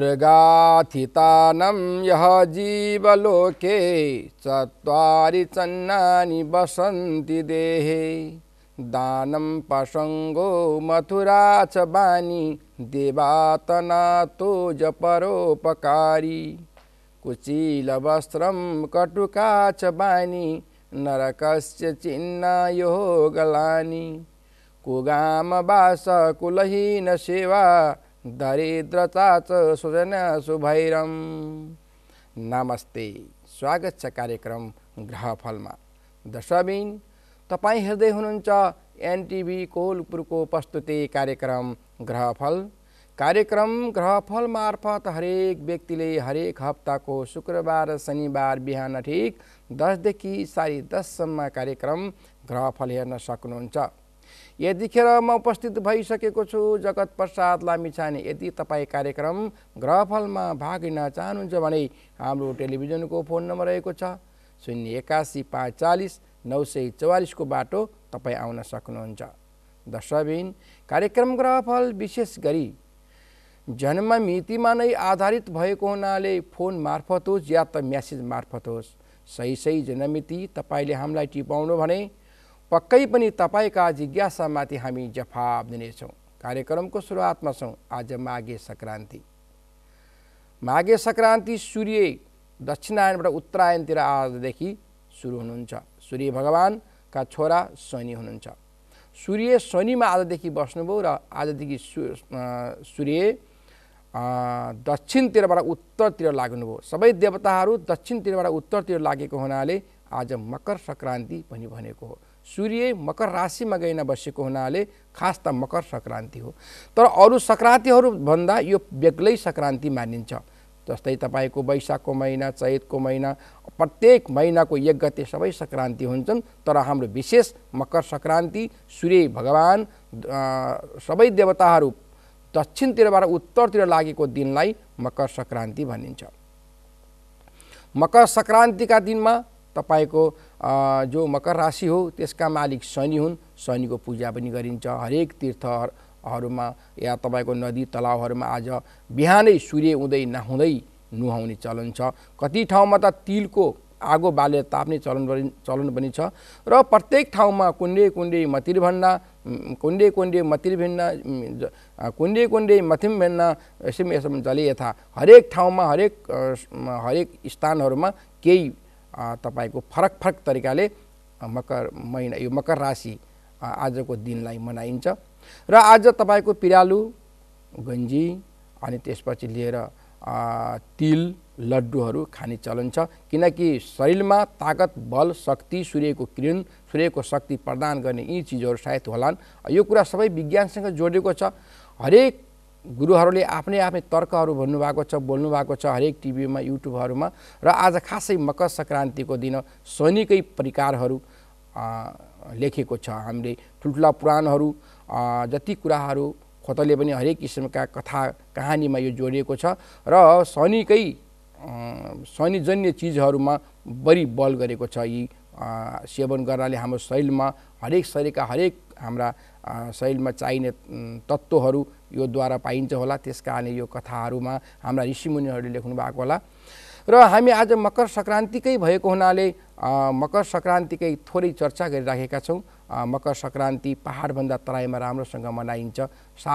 दुर्गाथितानं यः जीवलोके चत्वारि चन्नानि वसन्ति देहे दानं पशङ्गो मथुरा च वाणी देवातनातो जपरोपकारी कुचीलवस्त्रं कटुका च वाणी नरकस्य चिह्नयो गलानि कुगामवासकुलहीनसेवा दरिद्रताच सुजन सुभैरम नमस्ते स्वागत छ कार्यक्रम ग्रहफलमा दशबिन तपाईँ हेर्दै हुनुहुन्छ एनटिभी कोलपुरको प्रस्तुति कार्यक्रम ग्रहफल कार्यक्रम ग्रहफल मार्फत हरेक व्यक्तिले हरेक हप्ताको शुक्रबार शनिबार बिहान ठिक दसदेखि साढे दससम्म कार्यक्रम ग्रहफल हेर्न सक्नुहुन्छ यतिखेर म उपस्थित भइसकेको छु जगत प्रसाद लामिछाने यदि तपाईँ कार्यक्रम ग्रहफलमा भाग लिन चाहनुहुन्छ भने हाम्रो टेलिभिजनको फोन नम्बर रहेको छ शून्य एकासी पाँच चालिस नौ सय चौवालिसको बाटो तपाईँ आउन सक्नुहुन्छ दर्शबिन कार्यक्रम ग्रहफल विशेष गरी जन्म मितिमा नै आधारित भएको हुनाले फोन मार्फत होस् या त म्यासेज मार्फत होस् सही सही जन्ममिति तपाईँले हामीलाई टिपाउनु भने पक्कै पनि तपाईँका जिज्ञासामाथि हामी जवाब दिनेछौँ कार्यक्रमको सुरुवातमा छौँ आज माघे सङ्क्रान्ति माघे सङ्क्रान्ति सूर्य दक्षिणायणबाट उत्तरायणतिर आजदेखि सुरु हुनुहुन्छ सूर्य भगवान्का छोरा शनि हुनुहुन्छ सूर्य शनिमा आजदेखि बस्नुभयो र आजदेखि सूर्य दक्षिणतिरबाट उत्तरतिर लाग्नुभयो सबै देवताहरू दक्षिणतिरबाट उत्तरतिर लागेको हुनाले आज मकर सङ्क्रान्ति पनि भनेको हो सूर्य मकर राशिमा गइन बसेको हुनाले खास त मकर सङ्क्रान्ति हो तर अरू सङ्क्रान्तिहरूभन्दा यो बेग्लै सङ्क्रान्ति मानिन्छ जस्तै तपाईँको वैशाखको महिना चैतको महिना प्रत्येक महिनाको एक गते सबै सङ्क्रान्ति हुन्छन् तर हाम्रो विशेष मकर सङ्क्रान्ति सूर्य भगवान् सबै देवताहरू दक्षिणतिरबाट उत्तरतिर लागेको दिनलाई मकर सङ्क्रान्ति भनिन्छ मकर सङ्क्रान्तिका दिनमा तपाईँको जो मकर राशि हो त्यसका मालिक शनि हुन् शनिको पूजा पनि गरिन्छ हरेक तीर्थहरूमा या तपाईँको नदी तलाउहरूमा आज बिहानै सूर्य उदय नहुँदै नुहाउने चलन छ कति ठाउँमा त तिलको आगो बाले ताप्ने चलन चलन पनि छ र प्रत्येक ठाउँमा कुण्डे कुण्डे मतिर कुण्डे कुण्डे कुन्डे मतिर भिन्न मथिम भिन्न यसम यसम जले यथा हरेक ठाउँमा हरेक हरेक स्थानहरूमा केही तपाईँको फरक फरक तरिकाले मकर महिना यो मकर राशि आजको दिनलाई मनाइन्छ र आज तपाईँको पिरालु गन्जी अनि त्यसपछि लिएर तिल लड्डुहरू खाने चलन छ किनकि शरीरमा तागत बल शक्ति सूर्यको किरण सूर्यको शक्ति प्रदान गर्ने यी चिजहरू सायद होलान् यो कुरा सबै विज्ञानसँग जोडिएको छ हरेक गुरुहरूले आफ्नै आफ्नै तर्कहरू भन्नुभएको छ बोल्नुभएको छ हरेक टिभीमा युट्युबहरूमा र आज खासै मकर सङ्क्रान्तिको दिन शनिकै परिकारहरू लेखेको छ हामीले ठुल्ठुला पुराणहरू जति कुराहरू खोतले पनि हरेक किसिमका कथा कहानीमा यो जोडिएको छ र शनिकै शनिजन्य चिजहरूमा बढी बल गरेको छ यी सेवन गर्नाले हाम्रो शरीरमा हरेक शरीरका हरेक हाम्रा शैलीमा चाहिने तत्त्वहरू योद्वारा पाइन्छ होला त्यस कारणले यो कथाहरूमा हाम्रा ऋषिमुनिहरूले लेख्नु भएको होला र हामी आज मकर सङ्क्रान्तिकै भएको हुनाले मकर सङ्क्रान्तिकै थोरै चर्चा गरिराखेका छौँ मकर सङ्क्रान्ति पाहाडभन्दा तराईमा राम्रोसँग मनाइन्छ सा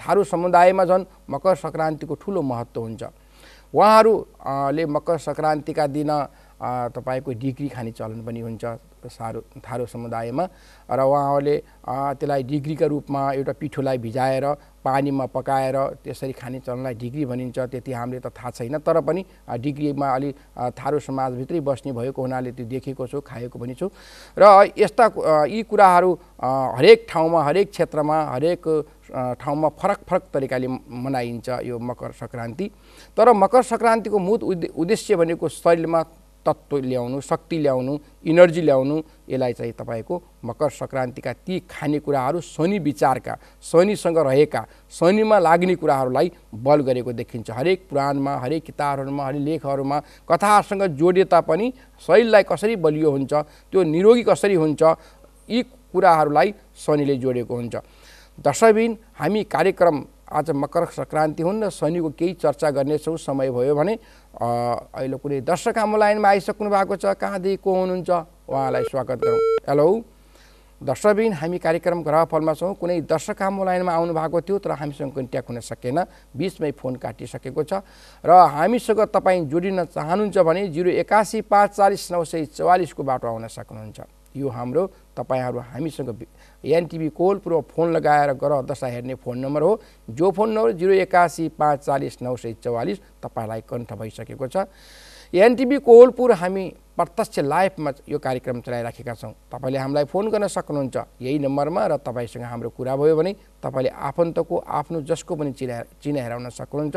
थारू समुदायमा झन् मकर सङ्क्रान्तिको ठुलो महत्त्व हुन्छ उहाँहरूले मकर सङ्क्रान्तिका दिन तपाईँको डिग्री खाने चलन पनि हुन्छ सारो थारो समुदायमा र उहाँहरूले त्यसलाई डिग्रीका रूपमा एउटा पिठोलाई भिजाएर पानीमा पकाएर त्यसरी खाने चलनलाई डिग्री भनिन्छ त्यति हामीले त थाहा छैन तर पनि डिग्रीमा अलि थारो समाजभित्रै बस्ने भएको हुनाले त्यो देखेको छु खाएको पनि छु र यस्ता यी कुराहरू हरेक ठाउँमा हरेक क्षेत्रमा हरेक ठाउँमा फरक फरक तरिकाले मनाइन्छ यो मकर सङ्क्रान्ति तर मकर सङ्क्रान्तिको मूल उद्देश्य भनेको शरीरमा तत्त्व ल्याउनु शक्ति ल्याउनु इनर्जी ल्याउनु यसलाई चाहिँ तपाईँको मकर सङ्क्रान्तिका ती खानेकुराहरू शनि विचारका शनिसँग रहेका शनिमा लाग्ने कुराहरूलाई बल गरेको देखिन्छ हरेक पुराणमा हरेक किताबहरूमा हरेक लेखहरूमा कथाहरूसँग जोडिए तापनि शरीरलाई कसरी बलियो हुन्छ त्यो निरोगी कसरी हुन्छ यी कुराहरूलाई शनिले जोडेको हुन्छ दशबिन हामी कार्यक्रम आज मकर सङ्क्रान्ति हुन् र शनिको केही चर्चा गर्नेछौँ समय भयो भने अहिले कुनै दर्शक हाम्रो लाइनमा आइसक्नु भएको छ कहाँदेखि को हुनुहुन्छ उहाँलाई स्वागत गरौँ हेलो दर्शकबिन हामी कार्यक्रम ग्रहफलमा छौँ कुनै दर्शक हाम्रो लाइनमा आउनु भएको थियो तर हामीसँग कन्ट्याक्ट हुन सकेन बिचमै फोन काटिसकेको छ र हामीसँग तपाईँ जोडिन चाहनुहुन्छ भने जिरो एकासी पाँच चालिस नौ सय चौवालिसको बाटो आउन सक्नुहुन्छ यो हाम्रो तपाईँहरू हामीसँग एनटिभी पूर्व फोन लगाएर ग्रह दशा हेर्ने फोन नम्बर हो जो फोन नम्बर जिरो एकासी पाँच चालिस नौ सय चौवालिस तपाईँलाई कण्ठ भइसकेको छ एनटिभी कोलपुर हामी प्रत्यक्ष लाइभमा यो कार्यक्रम चलाइराखेका छौँ तपाईँले हामीलाई फोन गर्न सक्नुहुन्छ यही नम्बरमा र तपाईँसँग हाम्रो कुरा भयो भने तपाईँले आफन्तको आफ्नो जसको पनि चिना चिना हेराउन सक्नुहुन्छ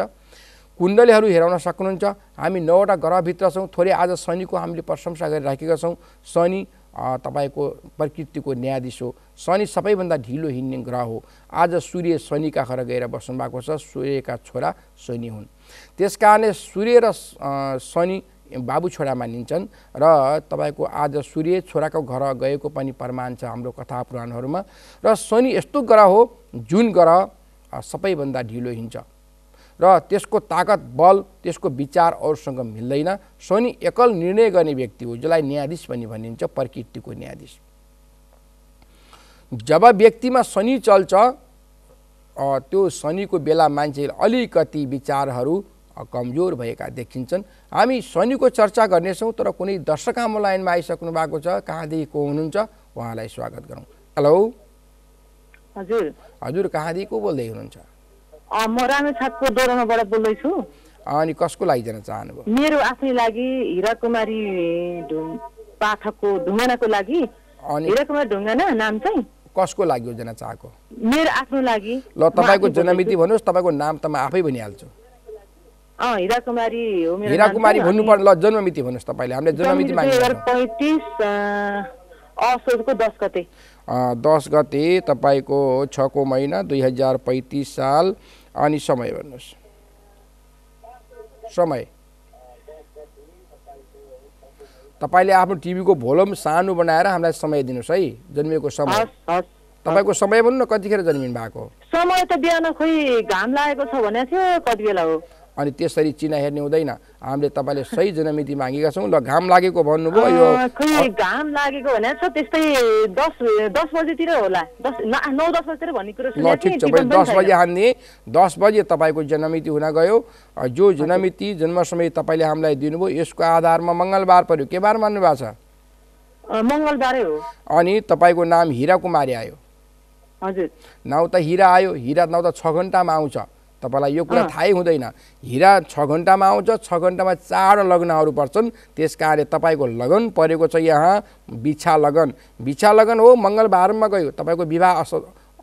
कुण्डलीहरू हेराउन सक्नुहुन्छ हामी नौवटा ग्रहभित्र छौँ थोरै आज शनिको हामीले प्रशंसा गरिराखेका छौँ शनि तपाईँको प्रकृतिको न्यायाधीश हो शनि सबैभन्दा ढिलो हिँड्ने ग्रह हो आज सूर्य शनिका घर गएर बस्नु भएको छ सूर्यका छोरा शनि हुन् त्यस कारणले सूर्य र शनि बाबु छोरा मानिन्छन् र तपाईँको आज सूर्य छोराको घर गएको पनि प्रमाण छ हाम्रो कथा पुराणहरूमा र शनि यस्तो ग्रह हो जुन ग्रह सबैभन्दा ढिलो हिँड्छ र त्यसको ताकत बल त्यसको विचार अरूसँग मिल्दैन सोनी एकल निर्णय गर्ने व्यक्ति हो जसलाई न्यायाधीश पनि भनिन्छ प्रकृतिको न्यायाधीश जब व्यक्तिमा शनि चल्छ त्यो शनिको बेला मान्छे अलिकति विचारहरू कमजोर भएका देखिन्छन् हामी शनिको चर्चा गर्नेछौँ तर कुनै दर्शक हाम्रो लाइनमा आइसक्नु भएको छ कहाँदेखि को हुनुहुन्छ उहाँलाई स्वागत गरौँ हेलो हजुर हजुर कहाँदेखि को बोल्दै हुनुहुन्छ म रामे छापको डोरोमाबाट बोल्दैछु अनि कसको लागि जान चाहनुभयो मेरो आफ्नै लागि हिरा कुमारी पाठकको ढुङ्गानाको लागि हिरा कुमारी ढुङ्गाना नाम चाहिँ कसको लागि हो जान चाहेको मेरो आफ्नो लागि ल तपाईँको जन्ममिति भन्नुहोस् तपाईँको नाम त म आफै भनिहाल्छु हिरा कुमारी हो मेरो कुमारी भन्नु पर्ने ल जन्ममिति भन्नुहोस् तपाईँले हामीले जन्ममिति माग्नु पैँतिस असोजको दस गते दस गते तपाईँको छको महिना दुई हजार पैँतिस साल अनि समय भन्नुहोस् समय तपाईँले आफ्नो टिभीको भोलम सानो बनाएर हामीलाई समय दिनुहोस् है जन्मिएको समय तपाईँको समय भन्नु न कतिखेर जन्मिनु भएको समय त बिहान खोइ घाम लागेको छ भनेको थियो कति बेला हो अनि त्यसरी चिना हेर्ने हुँदैन हामीले तपाईँले सही जनमिति मागेका छौँ ल घाम लागेको भन्नुभयो घाम लागेको भनेर त्यस्तै दस दस बजेतिर होला नौ दस बजेतिर भन्ने कुरो ठिक छ दस बजे हान्ने दस बजे तपाईँको जनमिति हुन गयो जो जनमिति जन्म समय तपाईँले हामीलाई दिनुभयो यसको आधारमा मङ्गलबार पर्यो के बार मान्नु भएको छ मङ्गलबारै हो अनि तपाईँको नाम हिरा कुमारी आयो हजुर नाउँ त हिरा आयो हिरा नाउँ त छ घन्टामा आउँछ तपाईँलाई यो कुरा थाहै हुँदैन हिरा छ घन्टामा आउँछ छ घन्टामा चार लग्नहरू पर्छन् त्यस कारणले तपाईँको लगन परेको छ यहाँ बिछा लगन बिछा लगन हो मङ्गलबारमा गयो तपाईँको विवाह अस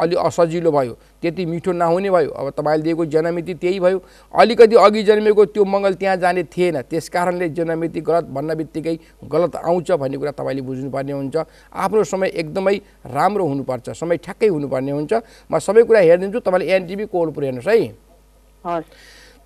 अलि असजिलो भयो त्यति मिठो नहुने भयो अब तपाईँले दिएको जन्ममिति त्यही भयो अलिकति अघि जन्मेको त्यो मङ्गल त्यहाँ जाने थिएन त्यस कारणले जन्ममिति गलत भन्न बित्तिकै गलत आउँछ भन्ने कुरा तपाईँले बुझ्नुपर्ने हुन्छ आफ्नो समय एकदमै राम्रो हुनुपर्छ समय ठ्याक्कै हुनुपर्ने हुन्छ म सबै कुरा हेरिदिन्छु तपाईँले एनटिभी कोडपुर हेर्नुहोस् है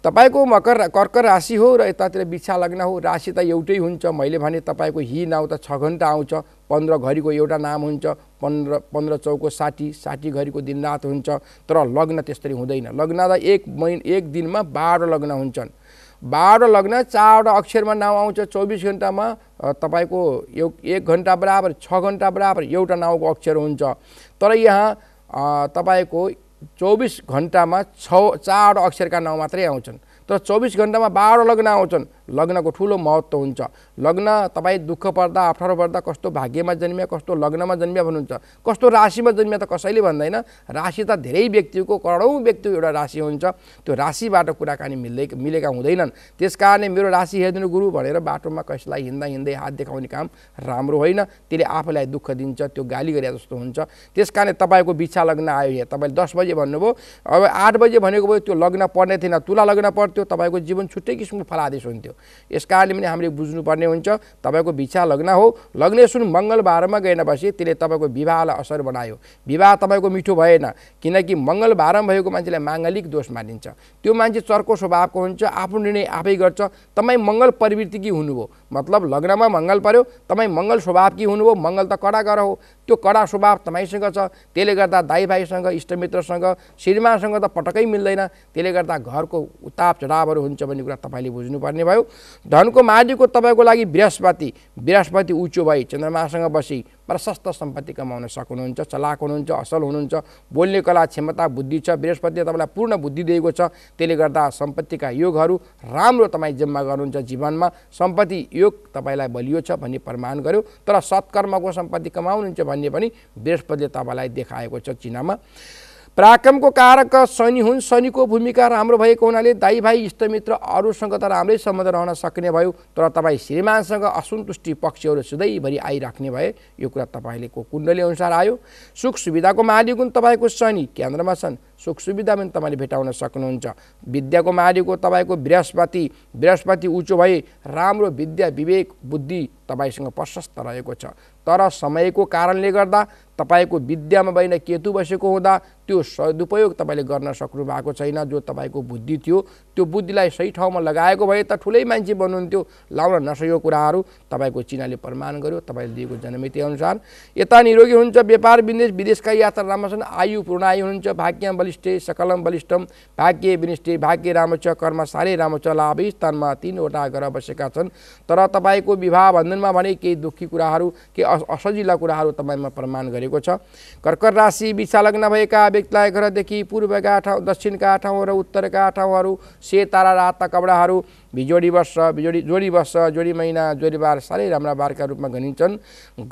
तपाईँको मकर कर्क राशि हो र यतातिर बिछा लग्न हो राशि त एउटै हुन्छ मैले भने तपाईँको हि नाउँ त छ घन्टा आउँछ पन्ध्र घरिको एउटा नाम हुन्छ पन्ध्र पन्ध्र चौको साठी साठी घडीको दिनरात हुन्छ तर लग्न त्यस्तरी हुँदैन लग्न त एक मै एक दिनमा बाह्र लग्न हुन्छन् बाह्र लग्न चारवटा अक्षरमा नाउँ आउँछ चौबिस घन्टामा तपाईँको एउ एक घन्टा बराबर छ घन्टा बराबर एउटा नाउँको अक्षर हुन्छ तर यहाँ तपाईँको चौबिस घन्टामा छ चार अक्षरका नाउँ मात्रै आउँछन् तर चौबिस घन्टामा बाह्र लग्न आउँछन् लग्नको ठुलो महत्त्व हुन्छ लग्न तपाईँ दुःख पर्दा अप्ठ्यारो पर्दा कस्तो भाग्यमा जन्मियो कस्तो लग्नमा जन्मियो भन्नुहुन्छ कस्तो राशिमा जन्मियो त कसैले भन्दैन राशि त धेरै व्यक्तिको करोडौँ व्यक्तिको एउटा राशि हुन्छ त्यो राशिबाट कुराकानी मिल्दै मिलेका हुँदैनन् त्यस कारणले मेरो राशि हेरिदिनु गुरु भनेर बाटोमा कसैलाई हिँड्दा हिँड्दै हात देखाउने काम राम्रो होइन त्यसले आफूलाई दुःख दिन्छ त्यो गाली गरे जस्तो हुन्छ त्यस कारणले तपाईँको बिछा लग्न आयो यहाँ तपाईँले दस बजे भन्नुभयो अब आठ बजे भनेको भयो त्यो लग्न पर्ने थिएन तुला लग्न पर्थ्यो तपाईँको जीवन छुट्टै किसिमको फलादेश हुन्थ्यो यस कारणले पनि हामीले बुझ्नुपर्ने हुन्छ तपाईँको भिक्षा लग्न हो लग्ने सुन मङ्गलबारमा गएनपछि त्यसले तपाईँको विवाहलाई असर बनायो विवाह तपाईँको मिठो भएन किनकि मङ्गलबारमा भएको मान्छेलाई माङ्गलिक दोष मानिन्छ त्यो मान्छे चर्को स्वभावको हुन्छ आफ्नो निर्णय आफै गर्छ तपाईँ मङ्गल प्रवृत्तिकी हुनुभयो मतलब लग्नमा मङ्गल पर्यो तपाईँ मङ्गल स्वभाव कि हुनुभयो मङ्गल त कडा गर हो त्यो कडा स्वभाव तपाईँसँग छ त्यसले गर्दा दाइभाइसँग इष्टमित्रसँग श्रीमानसँग त पटक्कै मिल्दैन त्यसले गर्दा घरको उताप चढावहरू हुन्छ भन्ने कुरा तपाईँले बुझ्नुपर्ने भयो धनको मालिकको तपाईँको लागि बृहस्पति बृहस्पति उच्चो भई चन्द्रमासँग बसी प्रशस्त सम्पत्ति कमाउन सक्नुहुन्छ चलाक हुनुहुन्छ असल हुनुहुन्छ बोल्ने कला क्षमता बुद्धि छ बृहस्पतिले तपाईँलाई पूर्ण बुद्धि दिएको छ त्यसले गर्दा सम्पत्तिका योगहरू राम्रो तपाईँ जम्मा गर्नुहुन्छ जीवनमा सम्पत्ति योग तपाईँलाई बलियो छ भन्ने प्रमाण गर्यो तर सत्कर्मको सम्पत्ति कमाउनुहुन्छ भन्ने पनि बृहस्पतिले तपाईँलाई देखाएको छ चिनामा पराक्रमको कारक शनि हुन् शनिको भूमिका राम्रो भएको हुनाले दाई भाइ इष्टमित्र अरूसँग त राम्रै सम्बन्ध रहन सक्ने भयो तर तपाईँ श्रीमानसँग असन्तुष्टि पक्षहरू सधैँभरि आइराख्ने भए यो कुरा को कुण्डली अनुसार आयो सुख सुविधाको मालिक हुन् तपाईँको शनि केन्द्रमा छन् सुख सुविधा पनि तपाईँले भेटाउन सक्नुहुन्छ विद्याको मालिक हो तपाईँको बृहस्पति बृहस्पति उचो भए राम्रो विद्या विवेक बुद्धि तपाईँसँग प्रशस्त रहेको छ तर समयको कारणले गर्दा तपाईँको विद्यामा बहिन केतु बसेको हुँदा त्यो सदुपयोग तपाईँले गर्न सक्नु भएको छैन जो तपाईँको बुद्धि थियो त्यो बुद्धिलाई सही ठाउँमा लगाएको भए त ठुलै मान्छे बन्नुहुन्थ्यो लाउन नसकेको कुराहरू तपाईँको चिनाले प्रमाण गर्यो तपाईँले दिएको जनमिति अनुसार यता निरोगी हुन्छ व्यापार विदेश विदेशका यात्रा राम्रो छन् आयु पूर्ण आयु हुन्छ भाग्य बलिष्ठे सकलम बलिष्ठम भाग्य विनिष्ठे भाग्य राम्रो छ कर्म साह्रै राम्रो छ लाभ स्थानमा तिनवटा ग्रह बसेका छन् तर तपाईँको विवाह बन्धनमा भने केही दुःखी कुराहरू केही असजिला कुराहरू तपाईँमा प्रमाण गरेको भनिएको छ कर्कर राशि विचालग्न भएका व्यक्तिलाई घरदेखि पूर्वका ठाउँ दक्षिणका ठाउँ र उत्तरका ठाउँहरू सेतारा तारा रातका कपडाहरू भिजोडी वर्ष बिजोडी जोडी वर्ष जोडी महिना जोडी बार साह्रै राम्रा बारका रूपमा गनिन्छन्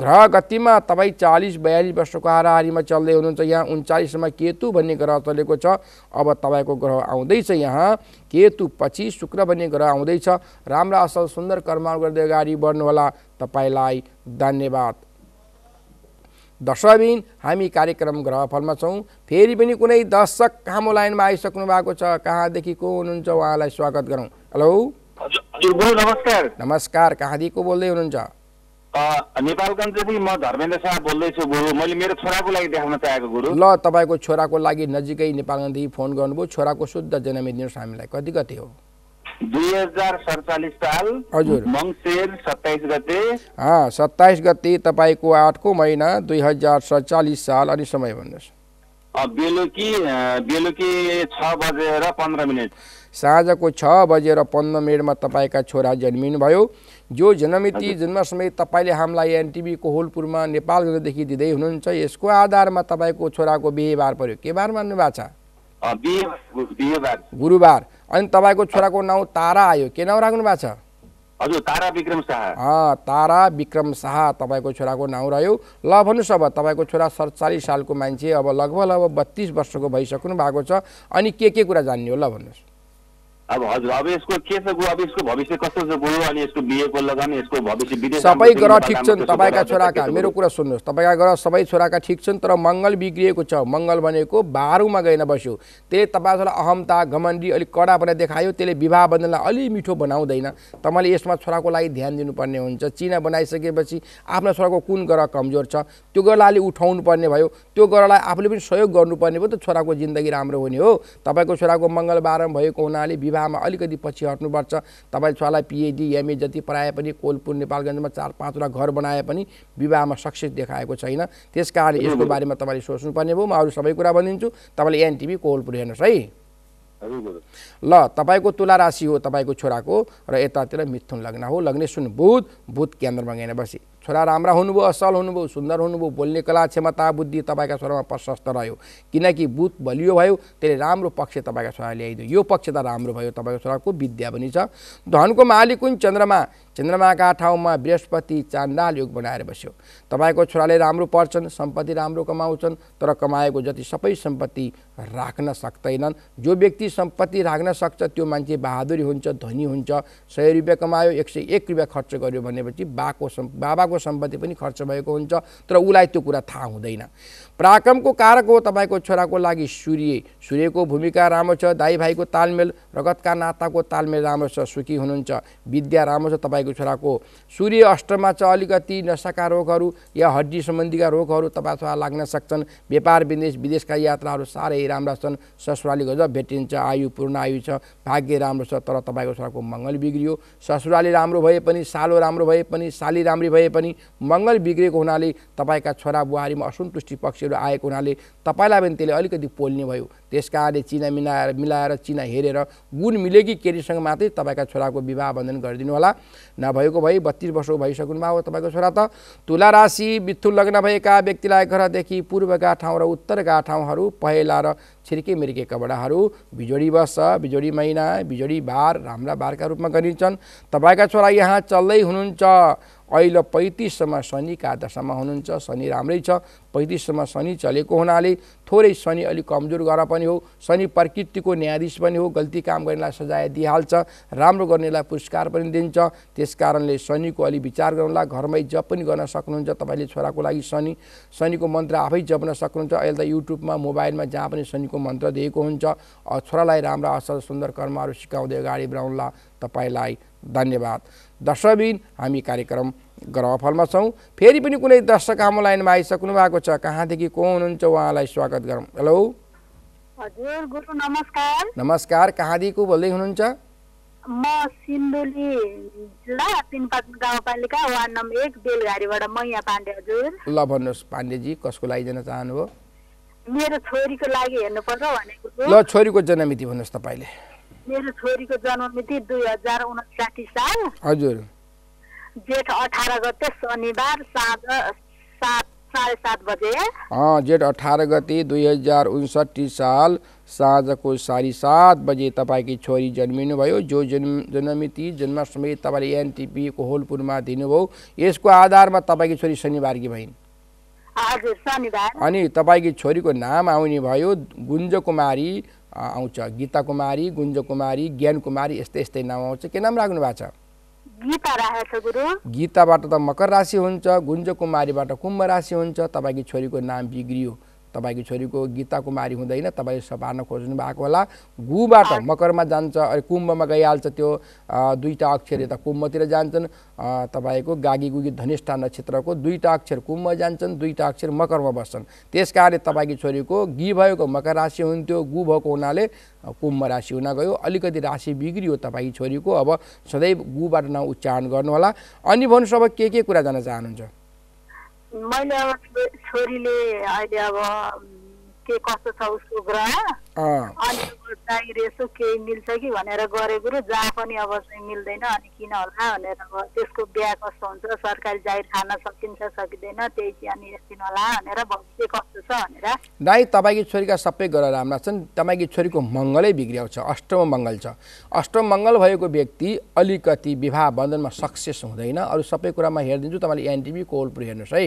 ग्रह गतिमा तपाईँ चालिस बयालिस वर्षको हाराहारीमा चल्दै हुनुहुन्छ यहाँ उन्चालिसमा केतु भन्ने ग्रह चलेको छ अब तपाईँको ग्रह आउँदैछ यहाँ केतु पछि शुक्र भन्ने ग्रह आउँदैछ राम्रा असल सुन्दर कर्म गर्दै अगाडि बढ्नुहोला तपाईँलाई धन्यवाद दशबिन हामी कार्यक्रम ग्रहफलमा छौँ फेरि पनि कुनै दर्शक कामो लाइनमा आइसक्नु भएको छ कहाँदेखि को हुनुहुन्छ उहाँलाई स्वागत गरौँ हेलो नमस्कार नमस्कार कहाँदेखि को बोल्दै हुनुहुन्छ नेपालगञ्जदेखि म धर्मेन्द्र शाह बोल्दैछु गुरु मैले मेरो छोराको लागि देखाउन चाहेको गुरु ल तपाईँको छोराको लागि नजिकै नेपालगञ्जदेखि फोन गर्नुभयो छोराको शुद्ध जन्मिदिनुहोस् हामीलाई कति कति हो दुई साल हजुर मङ्सिर सत्ताइस गते सत्ताइस गते तपाईँको आठको महिना दुई हजार सडचालिस साल अनि समय भन्नुहोस् बेलुकी बेलुकी छ बजेर पन्ध्र मिनट साँझको छ बजेर पन्ध्र मिनटमा तपाईँका छोरा जन्मिनुभयो जो जन्ममिति जन्म समय तपाईँले हामीलाई एनटिभीको होलपुरमा नेपालगञ्जदेखि दिँदै हुनुहुन्छ यसको आधारमा तपाईँको छोराको बिहे बार पऱ्यो के बार मान्नु भएको छ गुरुबार अनि तपाईँको छोराको नाउँ तारा आयो के नाउँ राख्नु भएको छ हजुर तारा विक्रम शाह तारा विक्रम शाह तपाईँको छोराको नाउँ रह्यो ल भन्नुहोस् अब तपाईँको छोरा सडचालिस सालको मान्छे अब लगभग अब बत्तिस वर्षको भइसक्नु भएको छ अनि के के कुरा जान्ने हो ल भन्नुहोस् अब हजुर यसको के छ यसको भविष्य कस्तो छ अनि यसको बिहेको लगानी यसको भविष्य विदेश सबै ग्रह ठिक छन् तपाईँका छोराका मेरो कुरा सुन्नुहोस् तपाईँका ग्रह सबै छोराका ठिक छन् तर मङ्गल बिग्रिएको छ मङ्गल भनेको बारुमा गएन बस्यो त्यसले तपाईँलाई अहमता घमण्डी अलिक कडा बनाएर देखायो त्यसले विवाह बन्धनलाई अलि मिठो बनाउँदैन तपाईँले यसमा छोराको लागि ध्यान दिनुपर्ने हुन्छ चिना बनाइसकेपछि आफ्नो छोराको कुन ग्रह कमजोर छ त्यो ग्रहलाई अलि उठाउनु पर्ने भयो त्यो ग्रहलाई आफूले पनि सहयोग गर्नुपर्ने भयो त छोराको जिन्दगी राम्रो हुने हो तपाईँको छोराको मङ्गल बारम भएको हुनाले विवाह जिल्लामा अलिकति पछि हट्नुपर्छ तपाईँले छोरालाई पिएडी एमए जति पढाए पनि कोलपुर नेपालगञ्जमा चार पाँचवटा घर बनाए पनि विवाहमा सक्सेस देखाएको छैन त्यस कारण यसको बारेमा तपाईँले सोच्नुपर्ने भयो म अरू सबै कुरा भनिदिन्छु तपाईँले एनटिभी कोलपुर हेर्नुहोस् है ल तपाईँको तुला राशि हो तपाईँको छोराको र यतातिर मिथुन लग्न हो लग्ने सुन बुध बुध केन्द्रमा गएन बसी छोरा राम्रा हुनुभयो असल हुनुभयो सुन्दर हुनुभयो बोल्ने कला क्षमता बुद्धि तपाईँका छोरामा प्रशस्त रह्यो किनकि बुथ बलियो भयो त्यसले राम्रो पक्ष तपाईँका छोरा ल्याइदियो यो पक्ष त राम्रो भयो तपाईँको छोराको विद्या पनि छ धनको मालिक हुन् चन्द्रमा चन्द्रमाका ठाउँमा बृहस्पति चाण्डाल योग बनाएर बस्यो तपाईँको छोराले राम्रो पढ्छन् सम्पत्ति राम्रो कमाउँछन् तर कमाएको जति सबै सम्पत्ति राख्न सक्दैनन् जो व्यक्ति सम्पत्ति राख्न सक्छ त्यो मान्छे बहादुरी हुन्छ धनी हुन्छ सय रुपियाँ कमायो एक सय एक रुपियाँ खर्च गर्यो भनेपछि बाको बाबाको सम्पत्ति पनि खर्च भएको हुन्छ तर उसलाई त्यो कुरा थाहा हुँदैन पराक्रमको कारक हो तपाईँको छोराको लागि सूर्य सूर्यको भूमिका राम्रो छ दाइ भाइको तालमेल रगतका नाताको तालमेल राम्रो छ सुखी हुनुहुन्छ विद्या राम्रो छ तपाईँको छोराको सूर्य अष्टमा छ अलिकति नसाका रोगहरू या हड्डी सम्बन्धीका रोगहरू तपाईँसँग लाग्न सक्छन् व्यापार विदेश विदेशका यात्राहरू साह्रै राम्रा छन् ससुराली गज भेटिन्छ आयु पूर्ण आयु छ भाग्य राम्रो छ तर तपाईँको छोराको मङ्गल बिग्रियो ससुराली राम्रो भए पनि सालो राम्रो भए पनि साली राम्री भए पनि पनि मङ्गल बिग्रेको हुनाले तपाईँका छोरा बुहारीमा असन्तुष्टि पक्षहरू आएको हुनाले तपाईँलाई पनि त्यसले अलिकति पोल्ने भयो त्यस कारणले चिना मिलाएर मिलाएर चिना हेरेर गुण मिलेकी केटीसँग मात्रै तपाईँका छोराको विवाह बन्धन गरिदिनु होला नभएको भए बत्तिस वर्ष भइसक्नु हो तपाईँको छोरा त तुला राशि बिथुल लग्न भएका व्यक्तिलाई घरदेखि पूर्वका ठाउँ र उत्तरका ठाउँहरू पहेला र छिर्के मिर्के कपडाहरू बिजोडी वर्ष बिजोडी महिना बिजोडी बार राम्रा बारका रूपमा गरिन्छन् तपाईँका छोरा यहाँ चल्दै हुनुहुन्छ अहिले पैँतिससम्म शनिका दशामा हुनुहुन्छ शनि राम्रै छ पैँतिससम्म शनि चलेको हुनाले थोरै शनि अलिक कमजोर गरेर पनि हो शनि प्रकृतिको न्यायाधीश पनि हो गल्ती काम गर्नेलाई सजाय दिइहाल्छ राम्रो गर्नेलाई पुरस्कार पनि दिन्छ त्यस कारणले शनिको अलि विचार गर्नुहोला घरमै जप पनि गर्न सक्नुहुन्छ तपाईँले छोराको लागि शनि शनिको मन्त्र आफै जप्न सक्नुहुन्छ अहिले त युट्युबमा मोबाइलमा जहाँ पनि शनिको मन्त्र दिएको हुन्छ छोरालाई राम्रा असल सुन्दर कर्महरू सिकाउँदै अगाडि बढाउनलाई तपाईँलाई धन्यवाद दर्शकबिन हामी कार्यक्रम ग्रहफलमा छौँ फेरि पनि कुनै दर्शक हाम्रो लाइनमा आइसक्नु भएको छ कहाँदेखि को हुनुहुन्छ उहाँलाई स्वागत गरौँ हेलो हजुर गुरु नमस्कार नमस्कार कहाँदेखि को बोल्दै हुनुहुन्छ म सिन्धुली जिल्ला पिनपात गाउँपालिका वार्ड नम्बर एक बेलघारीबाट मैया पाण्डे हजुर ल भन्नुहोस् पाण्डेजी कसको लागि जान चाहनुभयो मेरो छोरीको लागि हेर्नुपर्छ भनेको ल छोरीको जन्ममिति भन्नुहोस् तपाईँले मेरो छोरीको जन्ममिति दुई हजार उनसाठी साल हजुर जेठ अठार गते शनिबार साँझ सात साढे सात बजे जेठ अठार गते दुई हजार उन्सठी साल साँझको साढे सात बजे तपाईँकी छोरी जन्मिनुभयो जो जन्म जन्ममिति जन्म समेत तपाईँले एनटिपीको होलपुरमा दिनुभयो यसको आधारमा तपाईँकी छोरी शनिबारकी भइन् अनि तपाईँकी छोरीको नाम आउने भयो गुन्जकुमारी आउँछ गीता कुमारी गुन्ज कुमारी ज्ञान कुमारी यस्तै यस्तै नाम आउँछ के नाम राख्नु भएको छ गीताबाट त मकर राशि हुन्छ गुन्ज कुमारीबाट कुम्भ राशि हुन्छ तपाईँकी छोरीको नाम बिग्रियो तपाईँको छोरीको गीता कुमारी हुँदैन तपाईँले सपार्न खोज्नु भएको होला गुबाट मकरमा जान्छ अरे कुम्भमा गइहाल्छ त्यो दुईवटा अक्षर यता कुम्भतिर जान्छन् तपाईँको गागी गुगी धनिष्ठा नक्षत्रको दुईवटा अक्षर कुम्भ जान्छन् दुईवटा अक्षर मकरमा बस्छन् त्यस कारणले तपाईँको छोरीको गी भएको मकर राशि हुन्थ्यो गु भएको हुनाले कुम्भ राशि हुन गयो अलिकति राशि बिग्रियो तपाईँको छोरीको अब सधैँ गुबाट न उच्चारण गर्नुहोला अनि भन्नुहोस् अब के के कुरा जान चाहनुहुन्छ मैले अब छोरीले अहिले अब के कस्तो छ उसको ग्रह अनि चाहिँ यसो केही मिल्छ कि भनेर गरेको र जा पनि अब चाहिँ मिल्दैन अनि किन होला भनेर अब त्यसको बिहा कस्तो हुन्छ सरकारी जाहिर खान सकिन्छ सकिँदैन त्यही चाहिँ अनि हेरिदिनु होला भनेर भविष्य कस्तो छ भनेर दाइ तपाईँकी छोरीका सबै ग्रह राम्रा छन् तपाईँकी छोरीको मङ्गलै बिग्रियाउँछ अष्टम मङ्गल छ अष्टम मङ्गल भएको व्यक्ति अलिकति विवाह बन्धनमा सक्सेस हुँदैन अरू सबै कुरामा हेरिदिन्छु तपाईँले एनटिभी कोलपुर हेर्नुहोस् है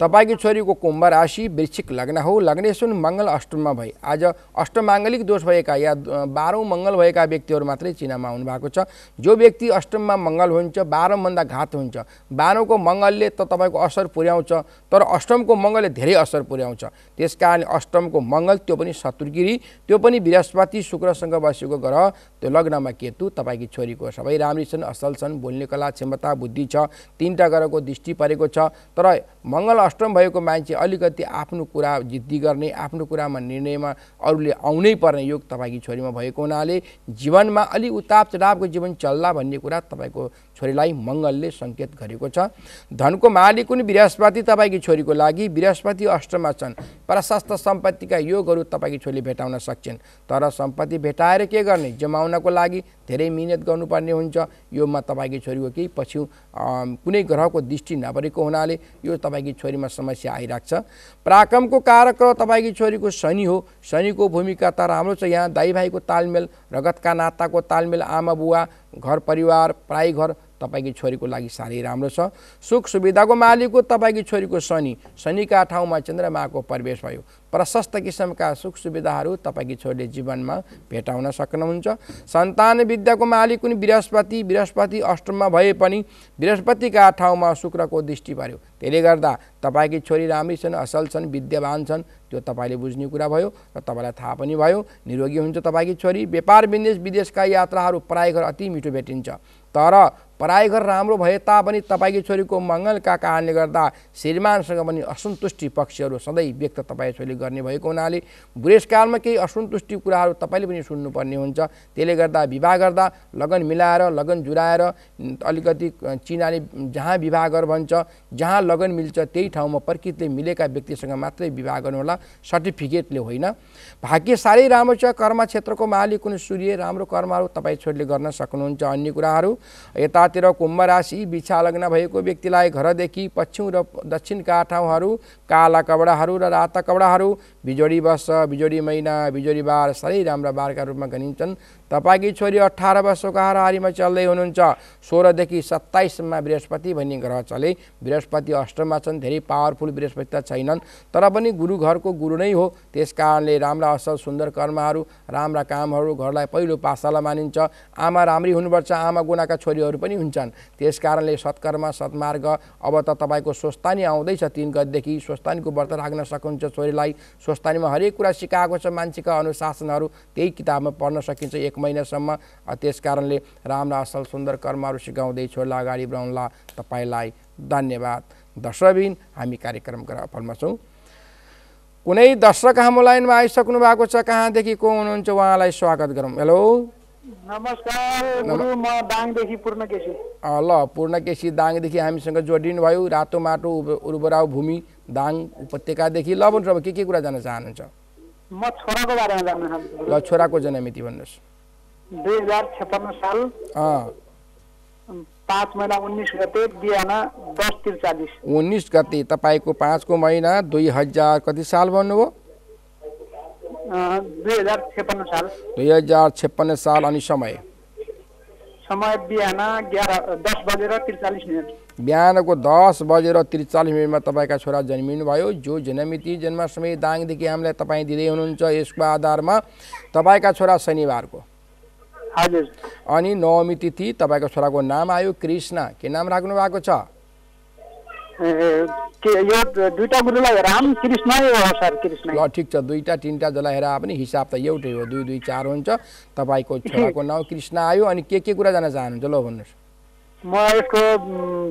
तपाईँकी छोरीको कुम्भ राशि वृश्चिक लग्न हो लग्ने सुन मङ्गल अष्टममा भए आज अष्टमाङ्गलिक दोष भएका या बाह्रौँ मङ्गल भएका व्यक्तिहरू मात्रै चिनामा आउनु भएको छ जो व्यक्ति अष्टममा मङ्गल हुन्छ बाह्रभन्दा घात हुन्छ बाह्रौँको मङ्गलले त तपाईँको असर पुर्याउँछ तर अष्टमको मङ्गलले धेरै असर पुर्याउँछ त्यस कारण अष्टमको मङ्गल त्यो पनि शत्रुगिरी त्यो पनि बृहस्पति शुक्रसँग बसेको ग्रह त्यो लग्नमा केतु तपाईँकी छोरीको सबै राम्री छन् असल छन् बोल्ने कला क्षमता बुद्धि छ तिनवटा ग्रहको दृष्टि परेको छ तर मङ्गल अष्टम भएको मान्छे अलिकति आफ्नो कुरा जिद्दी गर्ने आफ्नो कुरामा निर्णयमा अरूले आउनै पर्ने योग तपाईँकी छोरीमा भएको हुनाले जीवनमा अलि उताप चढावको जीवन चल्ला भन्ने कुरा तपाईँको छोरीलाई मङ्गलले सङ्केत गरेको छ धनको मालिक हुने बृहस्पति तपाईँकी छोरीको लागि बृहस्पति अष्टमा छन् प्रशस्त सम्पत्तिका योगहरू तपाईँकी छोरीले भेटाउन सक्छन् तर सम्पत्ति भेटाएर के गर्ने जमाउनको लागि धेरै मिहिनेत गर्नुपर्ने हुन्छ योमा तपाईँकी छोरीको केही पछि कुनै ग्रहको दृष्टि नपरेको हुनाले यो तपाईँकी छोरीमा समस्या आइरहेको छ प्राक्रमको कारक र तपाईँकी छोरीको शनि हो शनिको भूमिका त राम्रो छ यहाँ दाई भाइको तालमेल रगतका नाताको तालमेल आमा बुवा घर परिवार प्राय घर तपाईँकी छोरीको लागि साह्रै राम्रो छ सुख सुविधाको मालिक हो तपाईँकी छोरीको शनि शनिका ठाउँमा चन्द्रमाको प्रवेश भयो प्रशस्त किसिमका सुख सुविधाहरू तपाईँकी छोरीले जीवनमा भेटाउन सक्नुहुन्छ सन्तान विद्याको मालिक कुनै बृहस्पति बृहस्पति अष्टममा भए पनि बृहस्पतिका ठाउँमा शुक्रको दृष्टि पऱ्यो त्यसले गर्दा तपाईँकी छोरी राम्री छन् असल छन् विद्यावान छन् त्यो तपाईँले बुझ्ने कुरा भयो र तपाईँलाई थाहा पनि भयो निरोगी हुन्छ तपाईँकी छोरी व्यापार विदेश विदेशका यात्राहरू प्रायः घर अति मिठो भेटिन्छ तर पराई घर राम्रो भए तापनि तपाईँकी छोरीको मङ्गलका कारणले गर्दा श्रीमानसँग पनि असन्तुष्टि पक्षहरू सधैँ व्यक्त तपाईँ छोरीले गर्ने भएको हुनाले बुढेसकालमा केही असन्तुष्टि कुराहरू तपाईँले पनि सुन्नुपर्ने हुन्छ त्यसले गर्दा विवाह गर्दा लगन मिलाएर लगन जुराएर अलिकति चिनाले जहाँ विवाह गर भन्छ जहाँ लगन मिल्छ त्यही ठाउँमा प्रकृतिले मिलेका व्यक्तिसँग मात्रै विवाह गर्नुहोला सर्टिफिकेटले होइन भाग्य साह्रै राम्रो छ कर्म क्षेत्रको मालिक कुनै सूर्य राम्रो कर्महरू तपाईँ छोरीले गर्न सक्नुहुन्छ अन्य कुराहरू यता तीर कुंभ राशि बिछा लग्न व्यक्ति व्यक्तिलाई घरदेखि पश्चिम र का ठावर काला कपड़ा रात कपड़ा बिजोडी वर्ष बिजोडी महिना बिजोडी बार साह्रै राम्रा बारका रूपमा गनिन्छन् तपाईँकी छोरी अठार वर्षको हाराहारीमा चल्दै हुनुहुन्छ सोह्रदेखि सत्ताइससम्म बृहस्पति भन्ने ग्रह चले बृहस्पति अष्टममा छन् धेरै पावरफुल बृहस्पति त छैनन् तर पनि गुरु घरको गुरु नै हो त्यस कारणले राम्रा असल सुन्दर कर्महरू राम्रा कामहरू घरलाई पहिलो पाठशाला मानिन्छ आमा राम्री हुनुपर्छ आमा गुणाका छोरीहरू पनि हुन्छन् त्यस कारणले सत्कर्म सत्मार्ग अब त तपाईँको स्वस्थानी आउँदैछ तिन गतिदेखि स्वस्थानीको व्रत राख्न सक्नुहुन्छ छोरीलाई स्वस्थानीमा हरेक कुरा सिकाएको छ मान्छेका अनुशासनहरू त्यही किताबमा पढ्न सकिन्छ एक महिनासम्म त्यस कारणले राम्रा असल सुन्दर कर्महरू सिकाउँदै छोड्ला अगाडि बढाउँला तपाईँलाई धन्यवाद दर्शकबिन हामी कार्यक्रम फलमा छौँ कुनै दर्शक हाम्रो लाइनमा आइसक्नु भएको छ कहाँदेखि को हुनुहुन्छ उहाँलाई स्वागत गरौँ हेलो नमस्कार म दाङदेखि पूर्णकेशी दाङदेखि हामीसँग जोडिनु भयो रातो माटो उर्वराउ भूमि दाङ उपत्यकादेखि ल भन्नु के के कुरा जान्न चाहनुहुन्छ म छोराको बारेमा जान्न चाहन्छु ल छोराको जन्ममिति भन्नुहोस् दुई हजार छप्पन्न साल पाँच महिना उन्नाइस गते बिहान दस त्रिचालिस उन्नाइस गते तपाईँको पाँचको महिना दुई हजार कति साल भन्नुभयो दुई हजार छेपन्न साल दुई साल अनि समय समय बिहान दस बजेर त्रिचालिस मिनट बिहानको दस बजेर त्रिचालिस मिनटमा तपाईँका छोरा जन्मिनुभयो जो जन्ममिति समय दाङदेखि हामीलाई तपाईँ दिँदै हुनुहुन्छ यसको आधारमा तपाईँका छोरा शनिबारको हजुर अनि नवमी तिथि तपाईँको छोराको नाम आयो कृष्ण के नाम राख्नु भएको छ यो गुरुलाई राम कृष्ण हो सर कृष्ण ल ठिक छ दुईवटा तिनवटा जसलाई हेरा पनि हिसाब त एउटै हो दुई दुई चार हुन्छ तपाईँको छोराको नाउँ कृष्ण आयो अनि के के कुरा जान चाहनुहुन्छ ल भन्नुहोस् म यसको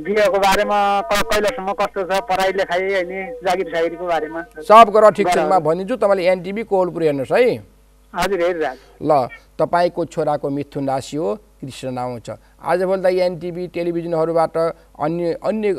बिहेको बारेमा कहिलेसम्म कस्तो छ पढाइ लेखाइ अनि जागिर सागिरको बारेमा सब गरेर ठिक छ म भनिदिन्छु तपाईँले एनटिभी कोलपुर हेर्नुहोस् है हजुर हेरिरहेको ल तपाईँको छोराको मिथुन राशि हो कृष्ण नाउँ छ आजभोलि त एनटिभी टेलिभिजनहरूबाट अन्य अन्य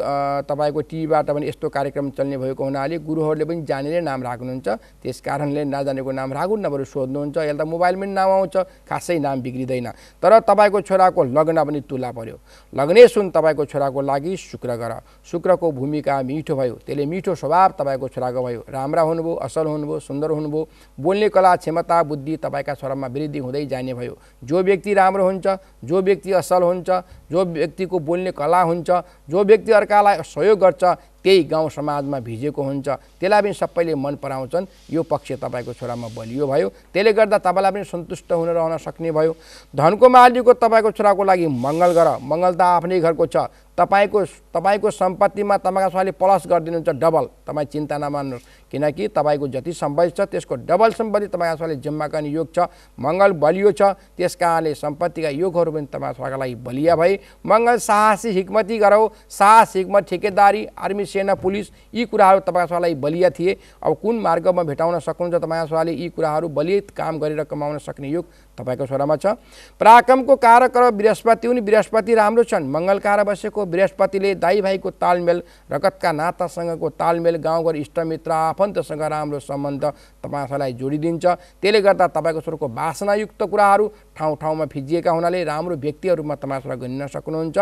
तपाईँको टिभीबाट पनि यस्तो कार्यक्रम चल्ने भएको हुनाले गुरुहरूले पनि जानेरै नाम राख्नुहुन्छ त्यस कारणले नजानेको नाम राखुन्न बरु सोध्नुहुन्छ यसलाई त मोबाइल पनि नाम आउँछ खासै नाम बिग्रिँदैन तर तपाईँको छोराको लग्न पनि तुला पर्यो लग्ने सुन तपाईँको छोराको लागि शुक्र गर शुक्रको भूमिका मिठो भयो त्यसले मिठो स्वभाव तपाईँको छोराको भयो राम्रा हुनुभयो असल हुनुभयो सुन्दर हुनुभयो बोल्ने कला क्षमता बुद्धि तपाईँका छोरामा वृद्धि हुँदै जाने भयो जो व्यक्ति राम्रो हुन्छ जो व्यक्ति असल हुन्छ जो व्यक्तिको बोल्ने कला हुन्छ जो व्यक्ति अर्कालाई सहयोग गर्छ त्यही गाउँ समाजमा भिजेको हुन्छ त्यसलाई पनि सबैले मन पराउँछन् यो पक्ष तपाईँको छोरामा बलियो भयो त्यसले गर्दा तपाईँलाई पनि सन्तुष्ट हुन रहन सक्ने भयो धनको मालिकको तपाईँको छोराको लागि मङ्गल गर मङ्गल त आफ्नै घरको छ तपाईँको तपाईँको सम्पत्तिमा तपाईँको छोराले प्लस गरिदिनुहुन्छ डबल तपाईँ चिन्ता नमान्नुहोस् किनकि तपाईँको जति सम्पत्ति छ त्यसको डबल सम्पत्ति तपाईँको छोराले जिम्मा गर्ने योग छ मङ्गल बलियो छ त्यस कारणले सम्पत्तिका योगहरू पनि तपाईँको छोराको लागि बलिया भए मङ्गल साहसी हिक्मती गरौ साहस हिक्मत ठेकेदारी आर्मी सेना पुलिस यी कुराहरू तपाईँ सबैलाई बलिया थिए अब कुन मार्गमा भेटाउन सक्नुहुन्छ तपाईँ सबैले यी कुराहरू बलियत काम गरेर कमाउन सक्ने योग तपाईँको छोरामा छ पराक्रमको कारक र बृहस्पति हुन् बृहस्पति राम्रो छन् मङ्गलकार बसेको बृहस्पतिले दाई भाइको तालमेल रगतका नातासँगको तालमेल गाउँघर इष्टमित्र आफन्तसँग राम्रो सम्बन्ध तपाईँहरूलाई जोडिदिन्छ त्यसले गर्दा तपाईँको छोराको वासनायुक्त कुराहरू ठाउँ ठाउँमा फिजिएका हुनाले राम्रो व्यक्तिहरूमा तपाईँसँग गनिन सक्नुहुन्छ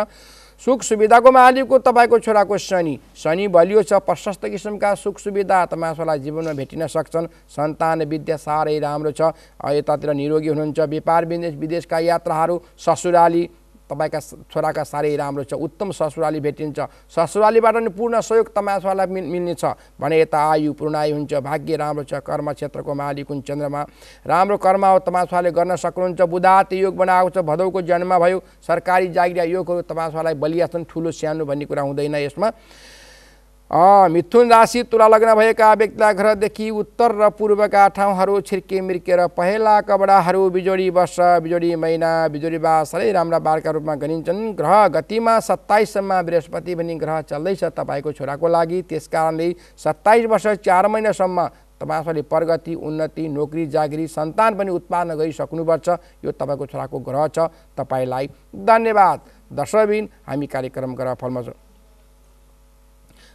सुख सुविधाको मालिकको तपाईँको छोराको शनि शनि बलियो छ प्रशस्त किसिमका सुख सुविधा तपाईँलाई जीवनमा भेटिन सक्छन् सन्तान विद्या साह्रै राम्रो छ यतातिर निरोगी हुनुहुन्छ व्यापार विदेश विदेशका यात्राहरू ससुराली तपाईँका छोराका साह्रै राम्रो छ उत्तम ससुराली भेटिन्छ ससुरालीबाट नि पूर्ण सहयोग छोरालाई मिल मिल्नेछ भने यता आयु पूर्णायु हुन्छ भाग्य राम्रो छ कर्म क्षेत्रको मालिक हुन् चन्द्रमा राम्रो कर्म हो छोराले गर्न सक्नुहुन्छ बुधात योग बनाएको छ भदौको जन्म भयो सरकारी जागिरा योगहरू छोरालाई बलिया छन् ठुलो सानो भन्ने कुरा हुँदैन यसमा मिथुन राशि तुला लग्न भएका व्यक्तिलाई ग्रहदेखि उत्तर र पूर्वका ठाउँहरू छिर्के मिर्केर पहेँला कपडाहरू बिजोडी वर्ष बिजोडी महिना बिजोडी बा सबै राम्रा बारका रूपमा गनिन्छन् ग्रह गतिमा सत्ताइससम्म बृहस्पति भनी ग्रह चल्दैछ तपाईँको छोराको लागि त्यस कारणले सत्ताइस वर्ष चार महिनासम्म तपाईँहरूले प्रगति उन्नति नोकरी जागिरी सन्तान पनि उत्पादन गरिसक्नुपर्छ यो तपाईँको छोराको ग्रह छ तपाईँलाई धन्यवाद दर्शकबिन हामी कार्यक्रम ग्रह फलमा छौँ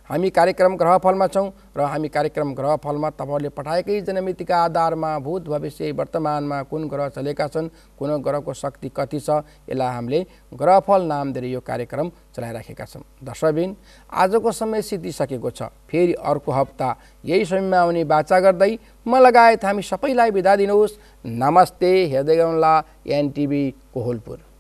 हामी कार्यक्रम ग्रहफलमा छौँ र हामी कार्यक्रम ग्रहफलमा तपाईँहरूले पठाएकै जनमितिका आधारमा भूत भविष्य वर्तमानमा कुन ग्रह चलेका छन् कुन ग्रहको शक्ति कति छ यसलाई हामीले ग्रहफल नाम दिएर यो कार्यक्रम चलाइराखेका छौँ दर्शकबिन आजको समय सिद्धिसकेको छ फेरि अर्को हप्ता यही समयमा आउने बाचा गर्दै म लगायत हामी सबैलाई बिदा दिनुहोस् नमस्ते हेर्दै गाउँला एनटिभी कोहलपुर